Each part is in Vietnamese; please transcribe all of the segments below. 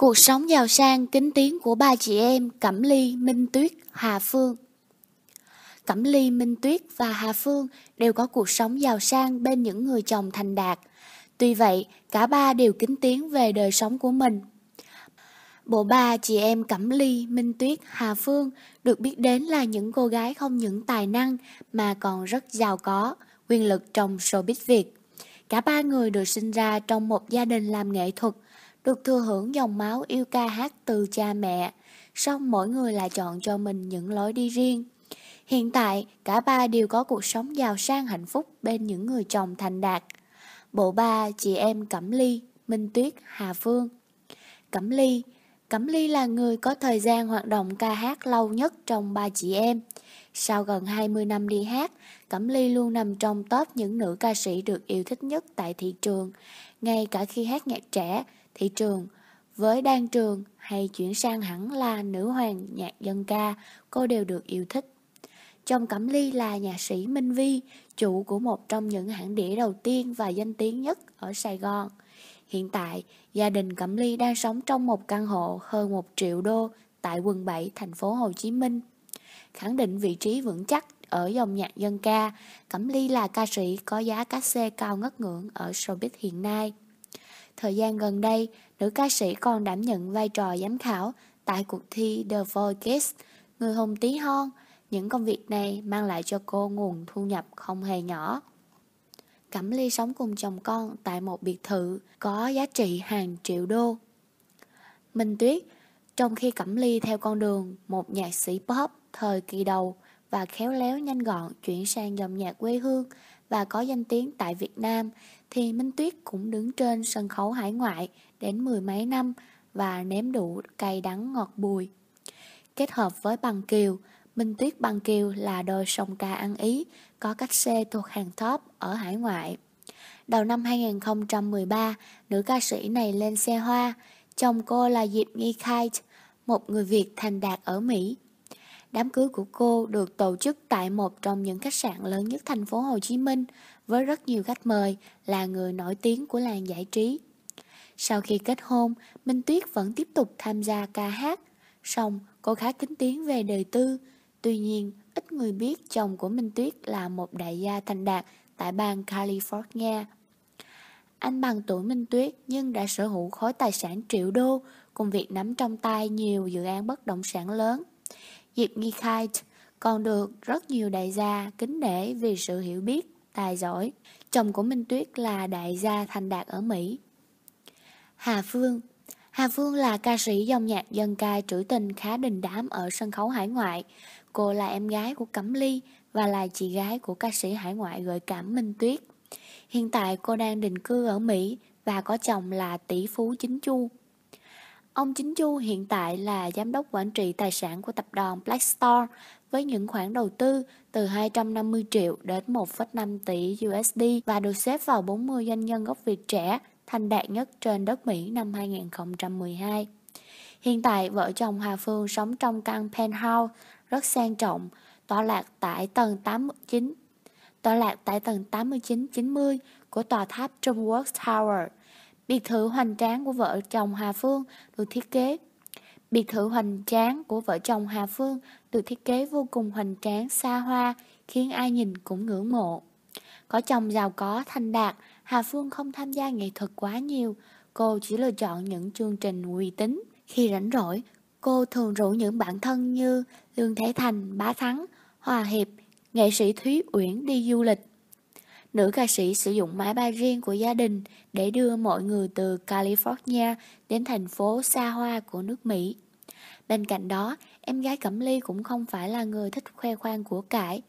Cuộc sống giàu sang kính tiếng của ba chị em Cẩm Ly, Minh Tuyết, Hà Phương. Cẩm Ly, Minh Tuyết và Hà Phương đều có cuộc sống giàu sang bên những người chồng thành đạt. Tuy vậy, cả ba đều kính tiếng về đời sống của mình. Bộ ba chị em Cẩm Ly, Minh Tuyết, Hà Phương được biết đến là những cô gái không những tài năng mà còn rất giàu có, quyền lực trong showbiz Việt. Cả ba người được sinh ra trong một gia đình làm nghệ thuật – được thừa hưởng dòng máu yêu ca hát từ cha mẹ, song mỗi người lại chọn cho mình những lối đi riêng. Hiện tại, cả ba đều có cuộc sống giàu sang hạnh phúc bên những người chồng thành đạt. Bộ ba chị em Cẩm Ly, Minh Tuyết, Hà Phương. Cẩm Ly Cẩm Ly là người có thời gian hoạt động ca hát lâu nhất trong ba chị em. Sau gần 20 năm đi hát, Cẩm Ly luôn nằm trong top những nữ ca sĩ được yêu thích nhất tại thị trường. Ngay cả khi hát nhạc trẻ, thị trường. Với đan trường hay chuyển sang hẳn là nữ hoàng nhạc dân ca, cô đều được yêu thích. trong Cẩm Ly là nhạc sĩ Minh Vi, chủ của một trong những hãng đĩa đầu tiên và danh tiếng nhất ở Sài Gòn. Hiện tại, gia đình Cẩm Ly đang sống trong một căn hộ hơn 1 triệu đô tại quận 7, thành phố Hồ Chí Minh. Khẳng định vị trí vững chắc ở dòng nhạc dân ca, Cẩm Ly là ca sĩ có giá cát xê cao ngất ngưỡng ở showbiz hiện nay. Thời gian gần đây, nữ ca sĩ còn đảm nhận vai trò giám khảo tại cuộc thi The Voice Người hùng tí hon. Những công việc này mang lại cho cô nguồn thu nhập không hề nhỏ. Cẩm Ly sống cùng chồng con tại một biệt thự có giá trị hàng triệu đô. Minh Tuyết, trong khi Cẩm Ly theo con đường một nhạc sĩ pop thời kỳ đầu và khéo léo nhanh gọn chuyển sang dòng nhạc quê hương, và có danh tiếng tại Việt Nam thì Minh Tuyết cũng đứng trên sân khấu hải ngoại đến mười mấy năm và nếm đủ cay đắng ngọt bùi. Kết hợp với Bằng Kiều, Minh Tuyết Bằng Kiều là đôi song ca ăn Ý có cách xe thuộc hàng top ở hải ngoại. Đầu năm 2013, nữ ca sĩ này lên xe hoa, chồng cô là Diệp Nghi Khai, một người Việt thành đạt ở Mỹ Đám cưới của cô được tổ chức tại một trong những khách sạn lớn nhất thành phố Hồ Chí Minh với rất nhiều khách mời là người nổi tiếng của làng giải trí. Sau khi kết hôn, Minh Tuyết vẫn tiếp tục tham gia ca hát. Song, cô khá kính tiếng về đời tư. Tuy nhiên, ít người biết chồng của Minh Tuyết là một đại gia thành đạt tại bang California. Anh bằng tuổi Minh Tuyết nhưng đã sở hữu khối tài sản triệu đô cùng việc nắm trong tay nhiều dự án bất động sản lớn. Diệp Nghi Khai còn được rất nhiều đại gia kính nể vì sự hiểu biết, tài giỏi. Chồng của Minh Tuyết là đại gia thành đạt ở Mỹ. Hà Phương Hà Phương là ca sĩ dòng nhạc dân ca trữ tình khá đình đám ở sân khấu hải ngoại. Cô là em gái của Cẩm Ly và là chị gái của ca sĩ hải ngoại gợi cảm Minh Tuyết. Hiện tại cô đang định cư ở Mỹ và có chồng là tỷ phú chính chu. Ông Chính Chu hiện tại là giám đốc quản trị tài sản của tập đoàn Blackstone với những khoản đầu tư từ 250 triệu đến 1,5 tỷ USD và được xếp vào 40 doanh nhân gốc Việt trẻ thành đạt nhất trên đất Mỹ năm 2012. Hiện tại, vợ chồng Hà Phương sống trong căn penthouse rất sang trọng, tọa lạc tại tầng 89, tọa lạc tại tầng 89-90 của tòa tháp Trump World Tower – Biệt thự hoành tráng của vợ chồng Hà Phương được thiết kế Biệt thự hoành tráng của vợ chồng Hà Phương được thiết kế vô cùng hoành tráng, xa hoa, khiến ai nhìn cũng ngưỡng mộ. Có chồng giàu có, thanh đạt, Hà Phương không tham gia nghệ thuật quá nhiều, cô chỉ lựa chọn những chương trình uy tín. Khi rảnh rỗi, cô thường rủ những bạn thân như Lương Thế Thành, Bá Thắng, Hòa Hiệp, nghệ sĩ Thúy Uyển đi du lịch. Nữ ca sĩ sử dụng máy bay riêng của gia đình để đưa mọi người từ California đến thành phố xa hoa của nước Mỹ. Bên cạnh đó, em gái Cẩm Ly cũng không phải là người thích khoe khoang của cải.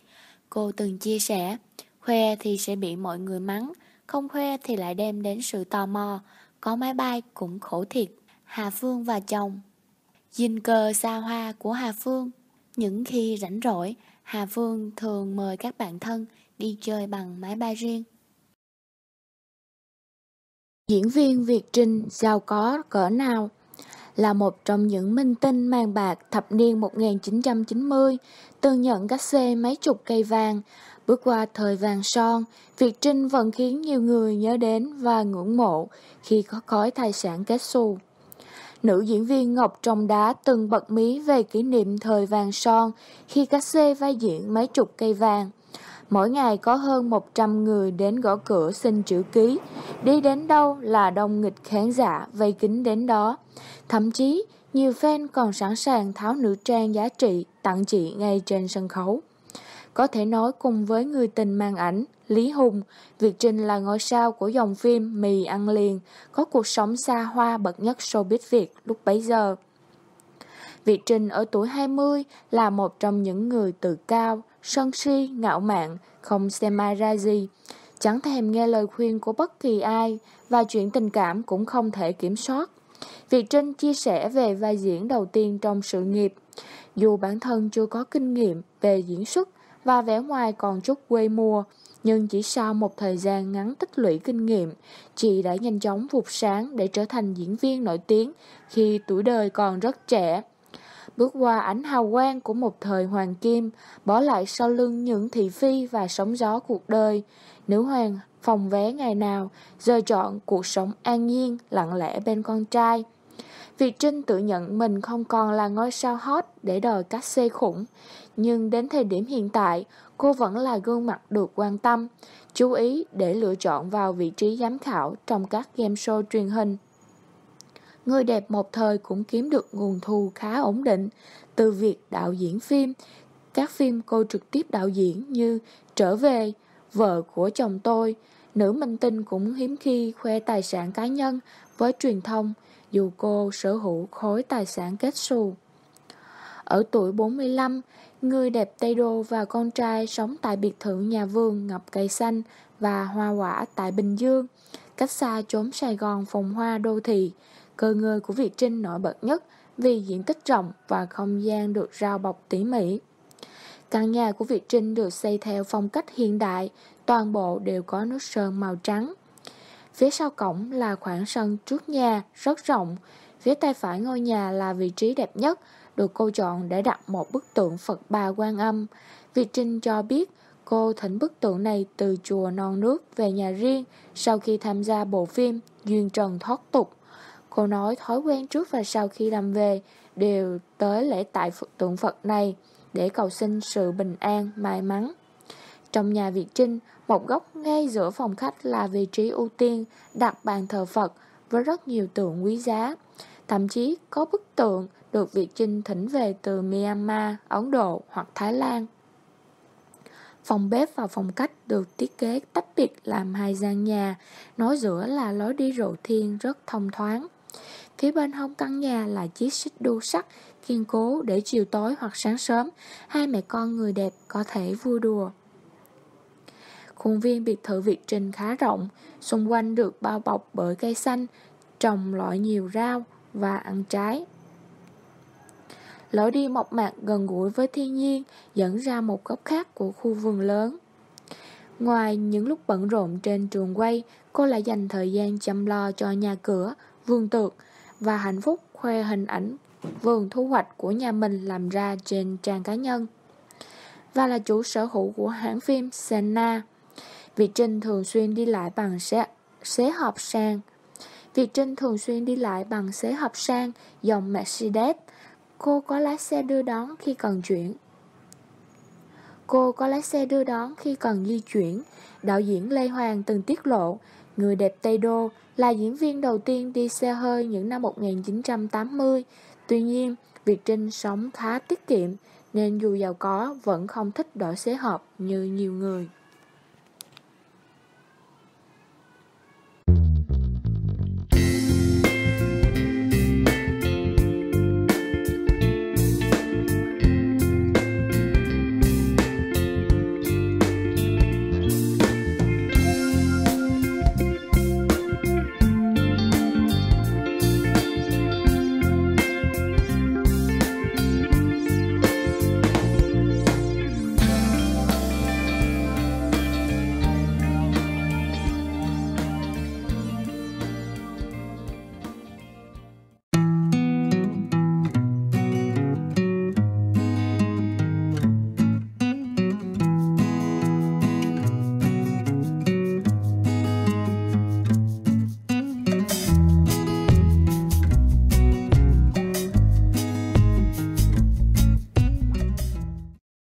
Cô từng chia sẻ, khoe thì sẽ bị mọi người mắng, không khoe thì lại đem đến sự tò mò, có máy bay cũng khổ thiệt. Hà Phương và chồng Dinh cơ xa hoa của Hà Phương Những khi rảnh rỗi, Hà Phương thường mời các bạn thân đi chơi bằng máy bay riêng. Diễn viên Việt Trinh giàu có cỡ nào? Là một trong những minh tinh mang bạc thập niên 1990, từng nhận các xe mấy chục cây vàng, bước qua thời vàng son, Việt Trinh vẫn khiến nhiều người nhớ đến và ngưỡng mộ khi có khói tài sản kết xù. Nữ diễn viên Ngọc Trong Đá từng bật mí về kỷ niệm thời vàng son khi các xe vai diễn mấy chục cây vàng. Mỗi ngày có hơn 100 người đến gõ cửa xin chữ ký. Đi đến đâu là đông nghịch khán giả vây kính đến đó. Thậm chí, nhiều fan còn sẵn sàng tháo nữ trang giá trị tặng chị ngay trên sân khấu. Có thể nói cùng với người tình mang ảnh Lý Hùng, Việt Trinh là ngôi sao của dòng phim Mì Ăn Liền, có cuộc sống xa hoa bậc nhất showbiz Việt lúc bấy giờ. Việt Trinh ở tuổi 20 là một trong những người tự cao, sân si, ngạo mạn, không xem ai ra gì, chẳng thèm nghe lời khuyên của bất kỳ ai và chuyện tình cảm cũng không thể kiểm soát. Việt Trinh chia sẻ về vai diễn đầu tiên trong sự nghiệp. Dù bản thân chưa có kinh nghiệm về diễn xuất và vẻ ngoài còn chút quê mùa, nhưng chỉ sau một thời gian ngắn tích lũy kinh nghiệm, chị đã nhanh chóng vụt sáng để trở thành diễn viên nổi tiếng khi tuổi đời còn rất trẻ bước qua ánh hào quang của một thời hoàng kim, bỏ lại sau lưng những thị phi và sóng gió cuộc đời. Nữ hoàng phòng vé ngày nào, giờ chọn cuộc sống an nhiên, lặng lẽ bên con trai. Việt Trinh tự nhận mình không còn là ngôi sao hot để đòi cách xê khủng, nhưng đến thời điểm hiện tại, cô vẫn là gương mặt được quan tâm, chú ý để lựa chọn vào vị trí giám khảo trong các game show truyền hình người đẹp một thời cũng kiếm được nguồn thu khá ổn định từ việc đạo diễn phim. Các phim cô trực tiếp đạo diễn như Trở về, Vợ của chồng tôi, nữ minh tinh cũng hiếm khi khoe tài sản cá nhân với truyền thông dù cô sở hữu khối tài sản kết xù. Ở tuổi 45, người đẹp Tây Đô và con trai sống tại biệt thự nhà vườn ngập cây xanh và hoa quả tại Bình Dương, cách xa chốn Sài Gòn phồn hoa đô thị. Cơ ngơi của Việt Trinh nổi bật nhất vì diện tích rộng và không gian được rao bọc tỉ mỉ. Căn nhà của Việt Trinh được xây theo phong cách hiện đại, toàn bộ đều có nước sơn màu trắng. Phía sau cổng là khoảng sân trước nhà rất rộng, phía tay phải ngôi nhà là vị trí đẹp nhất, được cô chọn để đặt một bức tượng Phật Bà Quan Âm. Việt Trinh cho biết cô thỉnh bức tượng này từ chùa Non Nước về nhà riêng sau khi tham gia bộ phim Duyên Trần Thoát Tục. Cô nói thói quen trước và sau khi làm về đều tới lễ tại tượng Phật này để cầu xin sự bình an, may mắn. Trong nhà Việt Trinh, một góc ngay giữa phòng khách là vị trí ưu tiên đặt bàn thờ Phật với rất nhiều tượng quý giá. Thậm chí có bức tượng được Việt Trinh thỉnh về từ Myanmar, Ấn Độ hoặc Thái Lan. Phòng bếp và phòng khách được thiết kế tách biệt làm hai gian nhà, nói giữa là lối đi rộ thiên rất thông thoáng. Phía bên hông căn nhà là chiếc xích đu sắt kiên cố để chiều tối hoặc sáng sớm hai mẹ con người đẹp có thể vui đùa. Khuôn viên biệt thự Việt Trình khá rộng, xung quanh được bao bọc bởi cây xanh, trồng loại nhiều rau và ăn trái. Lối đi mộc mạc gần gũi với thiên nhiên dẫn ra một góc khác của khu vườn lớn. Ngoài những lúc bận rộn trên trường quay, cô lại dành thời gian chăm lo cho nhà cửa, vườn tược, và hạnh phúc khoe hình ảnh vườn thu hoạch của nhà mình làm ra trên trang cá nhân và là chủ sở hữu của hãng phim Senna. Việt Trinh thường xuyên đi lại bằng xe, xế hợp sang. Việt Trinh thường xuyên đi lại bằng xế hợp sang dòng Mercedes. Cô có lái xe đưa đón khi cần chuyển. Cô có lái xe đưa đón khi cần di chuyển. Đạo diễn Lê Hoàng từng tiết lộ Người đẹp Tây Đô là diễn viên đầu tiên đi xe hơi những năm 1980. Tuy nhiên, Việt Trinh sống khá tiết kiệm nên dù giàu có vẫn không thích đổi xế hợp như nhiều người.